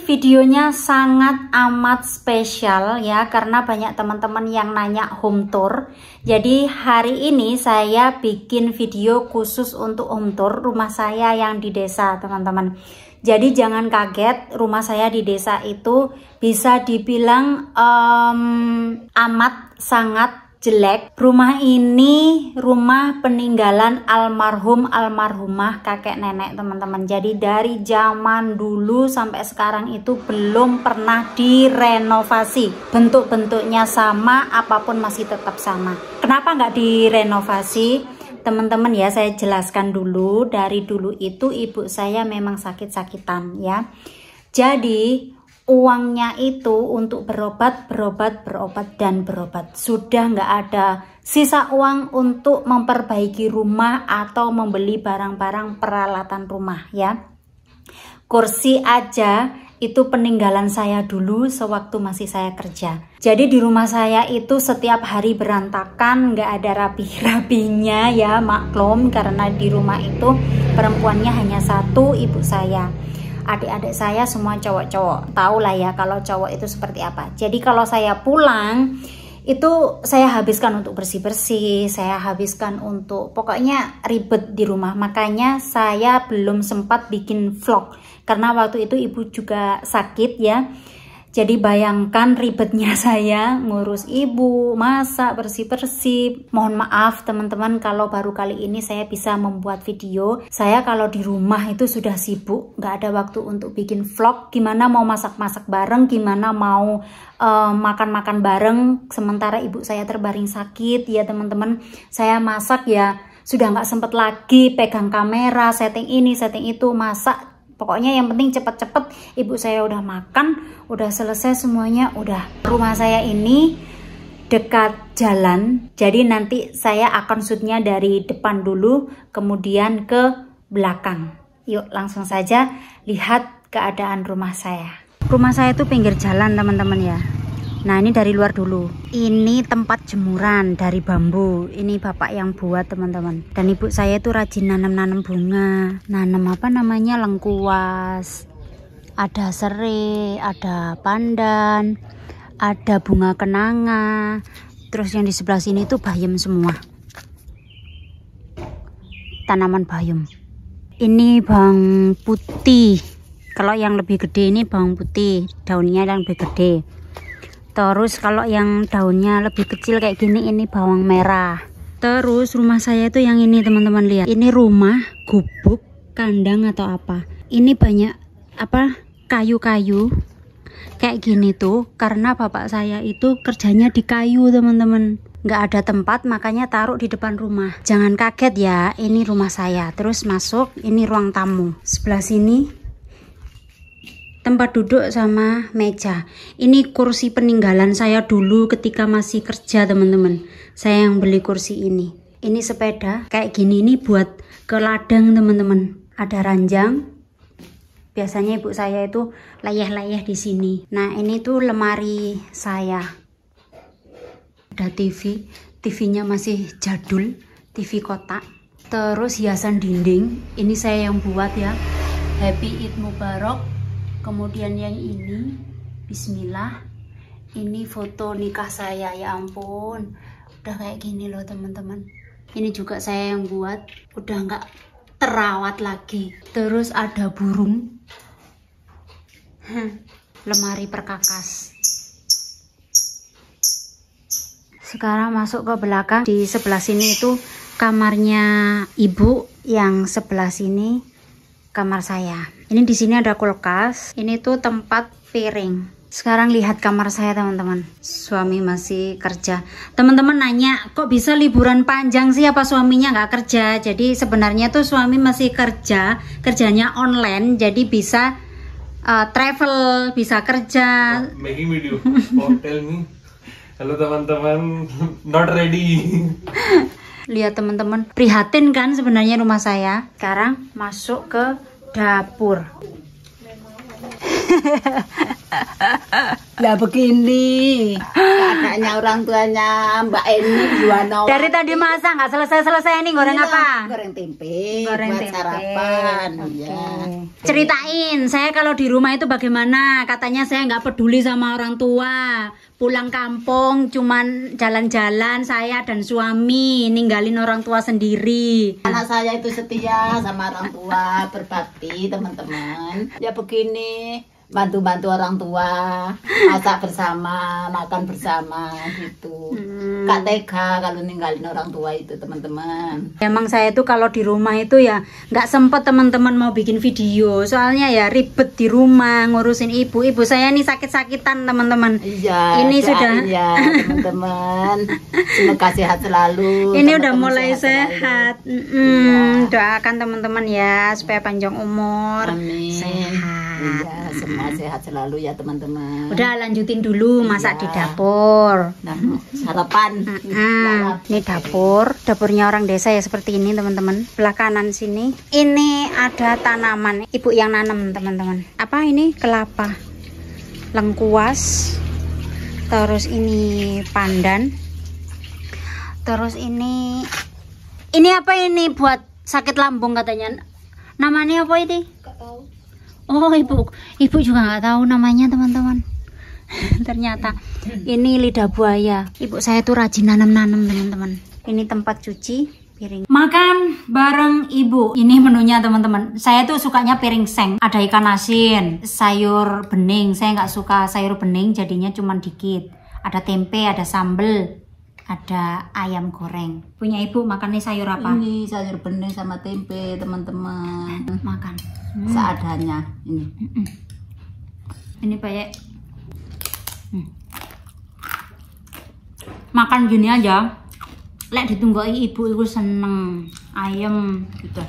videonya sangat amat spesial ya karena banyak teman-teman yang nanya home tour. Jadi hari ini saya bikin video khusus untuk home tour rumah saya yang di desa teman-teman. Jadi jangan kaget rumah saya di desa itu bisa dibilang um, amat sangat jelek. Rumah ini rumah peninggalan almarhum almarhumah kakek nenek teman-teman. Jadi dari zaman dulu sampai sekarang itu belum pernah direnovasi. Bentuk-bentuknya sama, apapun masih tetap sama. Kenapa nggak direnovasi? teman-teman ya saya jelaskan dulu dari dulu itu ibu saya memang sakit-sakitan ya jadi uangnya itu untuk berobat, berobat, berobat, dan berobat. Sudah nggak ada sisa uang untuk memperbaiki rumah atau membeli barang-barang peralatan rumah ya. Kursi aja itu peninggalan saya dulu sewaktu masih saya kerja. Jadi di rumah saya itu setiap hari berantakan, nggak ada rapi-rapinya ya maklum karena di rumah itu perempuannya hanya satu ibu saya adik-adik saya semua cowok-cowok tahu lah ya kalau cowok itu seperti apa jadi kalau saya pulang itu saya habiskan untuk bersih-bersih saya habiskan untuk pokoknya ribet di rumah makanya saya belum sempat bikin vlog karena waktu itu ibu juga sakit ya jadi bayangkan ribetnya saya ngurus ibu, masak, bersih-bersih. Mohon maaf teman-teman kalau baru kali ini saya bisa membuat video. Saya kalau di rumah itu sudah sibuk, nggak ada waktu untuk bikin vlog. Gimana mau masak-masak bareng, gimana mau eh, makan-makan uh, bareng. Sementara ibu saya terbaring sakit, ya teman-teman. Saya masak ya sudah nggak sempet lagi pegang kamera, setting ini, setting itu, masak Pokoknya yang penting cepet-cepet ibu saya udah makan, udah selesai semuanya, udah. Rumah saya ini dekat jalan, jadi nanti saya akan shootnya dari depan dulu, kemudian ke belakang. Yuk langsung saja lihat keadaan rumah saya. Rumah saya itu pinggir jalan teman-teman ya. Nah ini dari luar dulu Ini tempat jemuran dari bambu Ini bapak yang buat teman-teman Dan ibu saya itu rajin nanam-nanam bunga Nanam apa namanya lengkuas Ada serai, ada pandan Ada bunga kenanga Terus yang di sebelah sini itu bayam semua Tanaman bayam Ini bawang putih Kalau yang lebih gede ini bawang putih Daunnya yang lebih gede terus kalau yang daunnya lebih kecil kayak gini ini bawang merah terus rumah saya itu yang ini teman-teman lihat ini rumah gubuk kandang atau apa ini banyak apa kayu-kayu kayak gini tuh karena bapak saya itu kerjanya di kayu teman-teman nggak ada tempat makanya taruh di depan rumah jangan kaget ya ini rumah saya terus masuk ini ruang tamu sebelah sini tempat duduk sama meja. Ini kursi peninggalan saya dulu ketika masih kerja teman-teman. Saya yang beli kursi ini. Ini sepeda kayak gini ini buat ke ladang teman-teman. Ada ranjang. Biasanya ibu saya itu layah-layah di sini. Nah ini tuh lemari saya. Ada TV. TV-nya masih jadul. TV kotak. Terus hiasan dinding. Ini saya yang buat ya. Happy Eid Mubarak kemudian yang ini bismillah ini foto nikah saya ya ampun udah kayak gini loh teman-teman ini juga saya yang buat udah nggak terawat lagi terus ada burung lemari perkakas sekarang masuk ke belakang di sebelah sini itu kamarnya ibu yang sebelah sini kamar saya. Ini di sini ada kulkas. Ini tuh tempat piring. Sekarang lihat kamar saya teman-teman. Suami masih kerja. Teman-teman nanya, kok bisa liburan panjang sih apa suaminya nggak kerja? Jadi sebenarnya tuh suami masih kerja, kerjanya online, jadi bisa uh, travel, bisa kerja. Oh, making video. hotel oh, tell me. Halo teman-teman, not ready. lihat teman-teman prihatin kan sebenarnya rumah saya sekarang masuk ke dapur Lah begini, katanya orang tuanya Mbak Eni Juwana. Dari tadi masa nggak selesai-selesai ini goreng iya, apa? Goreng tempe, goreng buat tempe. sarapan. Okay. Ya. Ceritain, saya kalau di rumah itu bagaimana? Katanya saya nggak peduli sama orang tua. Pulang kampung cuman jalan-jalan saya dan suami ninggalin orang tua sendiri. Anak saya itu setia sama orang tua, berbakti teman-teman. Ya begini, bantu-bantu orang tua masak bersama makan bersama gitu hmm. kak tega kalau ninggalin orang tua itu teman-teman emang saya itu kalau di rumah itu ya nggak sempet teman-teman mau bikin video soalnya ya ribet di rumah ngurusin ibu ibu saya ini sakit-sakitan teman-teman iya ini sudah iya teman-teman semoga sehat selalu ini teman -teman udah mulai sehat, sehat. Mm -hmm. iya. doakan teman-teman ya supaya panjang umur Amin. sehat Iya, sehat-sehat selalu ya teman-teman. Udah lanjutin dulu iya. masak di dapur. Nah, sarapan. Iya, ini dapur, dapurnya orang desa ya seperti ini teman-teman. Belah sini, ini ada tanaman. Ibu yang nanam teman-teman. Apa ini? Kelapa, lengkuas, terus ini pandan, terus ini ini apa ini buat sakit lambung katanya? Namanya apa ini? oh ibu ibu juga nggak tahu namanya teman-teman ternyata ini lidah buaya ibu saya tuh rajin nanam-nanam teman-teman ini tempat cuci piring makan bareng ibu ini menunya teman-teman saya tuh sukanya piring seng ada ikan asin sayur bening saya nggak suka sayur bening jadinya cuma dikit ada tempe ada sambel ada ayam goreng punya ibu makannya sayur apa ini sayur bening sama tempe teman-teman makan hmm. seadanya ini ini payek ya. hmm. makan gini aja lek ditungguin ibu itu seneng ayam sudah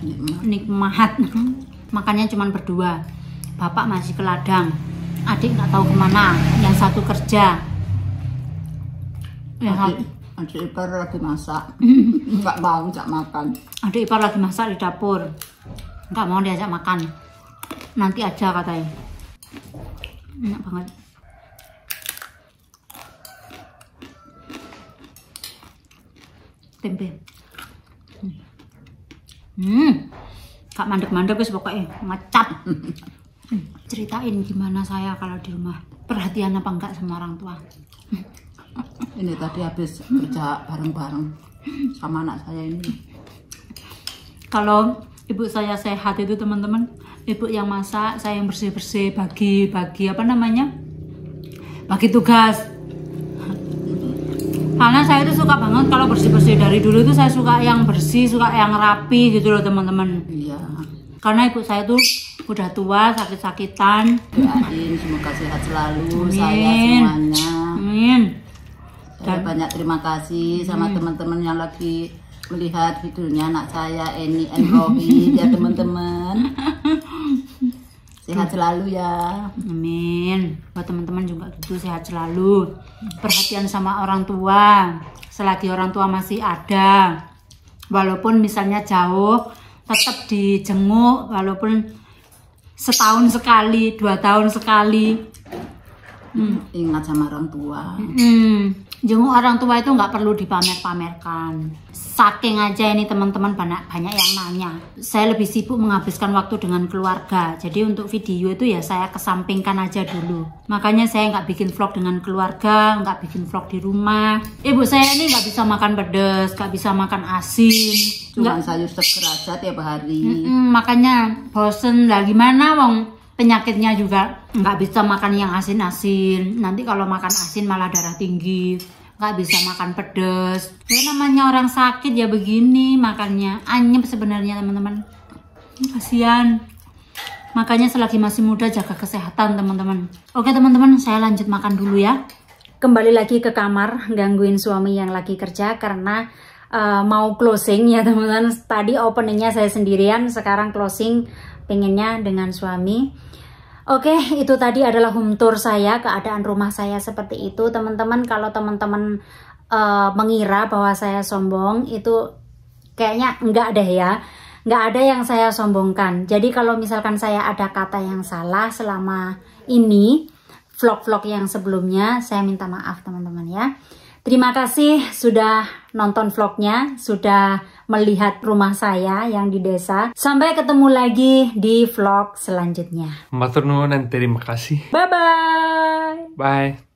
nikmat makannya cuman berdua bapak masih ke ladang adik nggak tahu kemana yang satu kerja yang satu adik ipar lagi masak nggak bau nggak makan adik ipar lagi masak di dapur nggak mau diajak makan nanti aja katanya enak banget tempe hmm gak mandek-mandek guys pokoknya ngecap ceritain gimana saya kalau di rumah perhatian apa enggak sama orang tua ini tadi habis kerja bareng-bareng sama anak saya ini kalau ibu saya sehat itu teman-teman ibu yang masak saya yang bersih-bersih bagi bagi apa namanya bagi tugas karena saya itu suka banget kalau bersih-bersih dari dulu itu saya suka yang bersih suka yang rapi gitu loh teman-teman iya karena ibu saya tuh udah tua sakit-sakitan Amin, semoga sehat selalu Amin. saya semuanya Amin. Dan, banyak terima kasih sama teman-teman yang lagi melihat videonya anak saya Eni and Robi ya teman-teman sehat selalu ya amin buat teman-teman juga gitu sehat selalu perhatian sama orang tua selagi orang tua masih ada walaupun misalnya jauh tetap dijenguk walaupun setahun sekali dua tahun sekali hmm. ingat sama orang tua hmm jenguk orang tua itu nggak perlu dipamer-pamerkan saking aja ini teman-teman banyak banyak yang nanya saya lebih sibuk menghabiskan waktu dengan keluarga jadi untuk video itu ya saya kesampingkan aja dulu makanya saya nggak bikin vlog dengan keluarga nggak bikin vlog di rumah ibu saya ini nggak bisa makan pedes nggak bisa makan asin cuma sayur segera aja ya hari mm -mm, makanya bosen lah gimana wong penyakitnya juga nggak bisa makan yang asin-asin nanti kalau makan asin malah darah tinggi nggak bisa makan pedes ya namanya orang sakit ya begini makannya anyep sebenarnya teman-teman kasihan makanya selagi masih muda jaga kesehatan teman-teman oke teman-teman saya lanjut makan dulu ya kembali lagi ke kamar gangguin suami yang lagi kerja karena uh, mau closing ya teman-teman tadi openingnya saya sendirian sekarang closing pengennya dengan suami. Oke, itu tadi adalah home tour saya, keadaan rumah saya seperti itu. Teman-teman, kalau teman-teman uh, mengira bahwa saya sombong, itu kayaknya enggak deh ya. Enggak ada yang saya sombongkan. Jadi kalau misalkan saya ada kata yang salah selama ini, vlog-vlog yang sebelumnya, saya minta maaf teman-teman ya. Terima kasih sudah nonton vlognya, sudah melihat rumah saya yang di desa. Sampai ketemu lagi di vlog selanjutnya. Matur dan terima kasih. Bye bye. Bye.